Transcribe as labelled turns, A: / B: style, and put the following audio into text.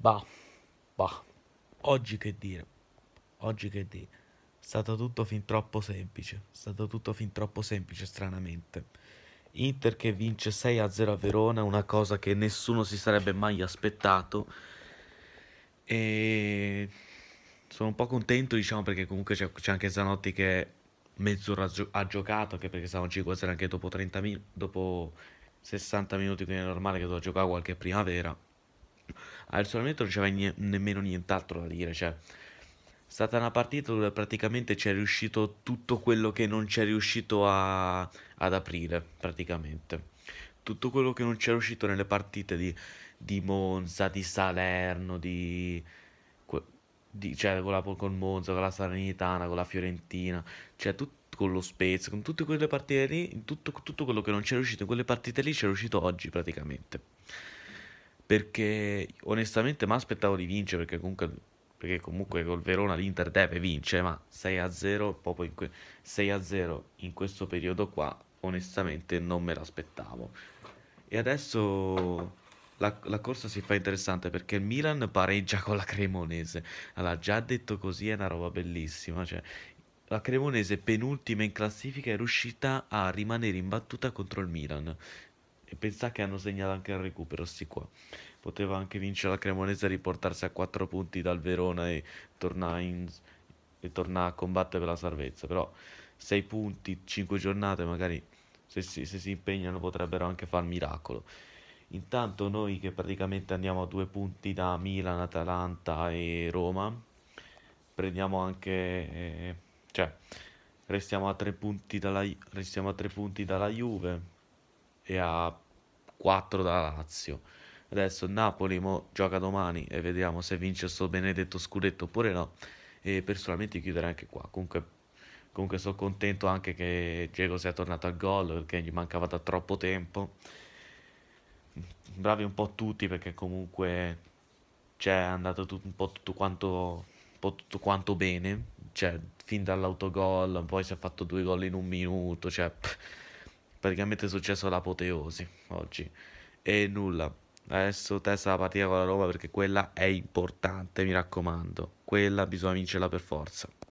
A: Bah, bah, oggi che dire, oggi che dire, è stato tutto fin troppo semplice, è stato tutto fin troppo semplice stranamente. Inter che vince 6-0 a Verona, una cosa che nessuno si sarebbe mai aspettato e sono un po' contento diciamo perché comunque c'è, c'è anche Zanotti che mezz'ora gio- ha giocato anche perché stavano 5-0 anche dopo, 30 min- dopo 60 minuti quindi è normale che doveva giocare qualche primavera al suo isolamento non c'aveva ne- nemmeno nient'altro da dire, cioè è stata una partita dove praticamente ci è riuscito tutto quello che non c'è riuscito a, ad aprire, praticamente. Tutto quello che non c'è riuscito nelle partite di, di Monza, di Salerno, di, di, cioè con la con Monza, con la Salernitana, con la Fiorentina, cioè tut, con lo Spezia, con tutte quelle partite lì, tutto, tutto quello che non c'è riuscito in quelle partite lì c'è riuscito oggi praticamente perché onestamente mi aspettavo di vincere perché comunque, perché comunque col Verona l'Inter deve vincere, ma 6-0 proprio in, que- 6-0 in questo periodo qua onestamente non me l'aspettavo. E adesso la, la, corsa si fa interessante perché il Milan pareggia con la Cremonese. Allora, già detto così è una roba bellissima. Cioè, la Cremonese penultima in classifica è riuscita a rimanere imbattuta contro il Milan. E pensa che hanno segnato anche il recupero, sì qua. Poteva anche vincere la Cremonese e riportarsi a 4 punti dal Verona e tornare, in, e tornare a combattere per la salvezza. Però 6 punti, 5 giornate, magari se si, se si impegnano potrebbero anche far miracolo. Intanto noi che praticamente andiamo a due punti da Milan, Atalanta e Roma, prendiamo anche... Eh, cioè, restiamo a tre punti dalla, restiamo a tre punti dalla Juve e a 4 da Lazio. Adesso Napoli mo gioca domani e vediamo se vince questo benedetto scudetto oppure no. E personalmente chiuderei anche qua. Comunque, comunque sono contento anche che Diego sia tornato al gol perché gli mancava da troppo tempo. Bravi un po' tutti perché comunque c'è andato tutto, un, po tutto quanto, un po' tutto quanto bene. Cioè, fin dall'autogol, poi si è fatto due gol in un minuto. Cioè, pff praticamente è successo l'apoteosi oggi. E nulla, adesso testa la partita con la Roma perché quella è importante, mi raccomando. Quella bisogna vincerla per forza.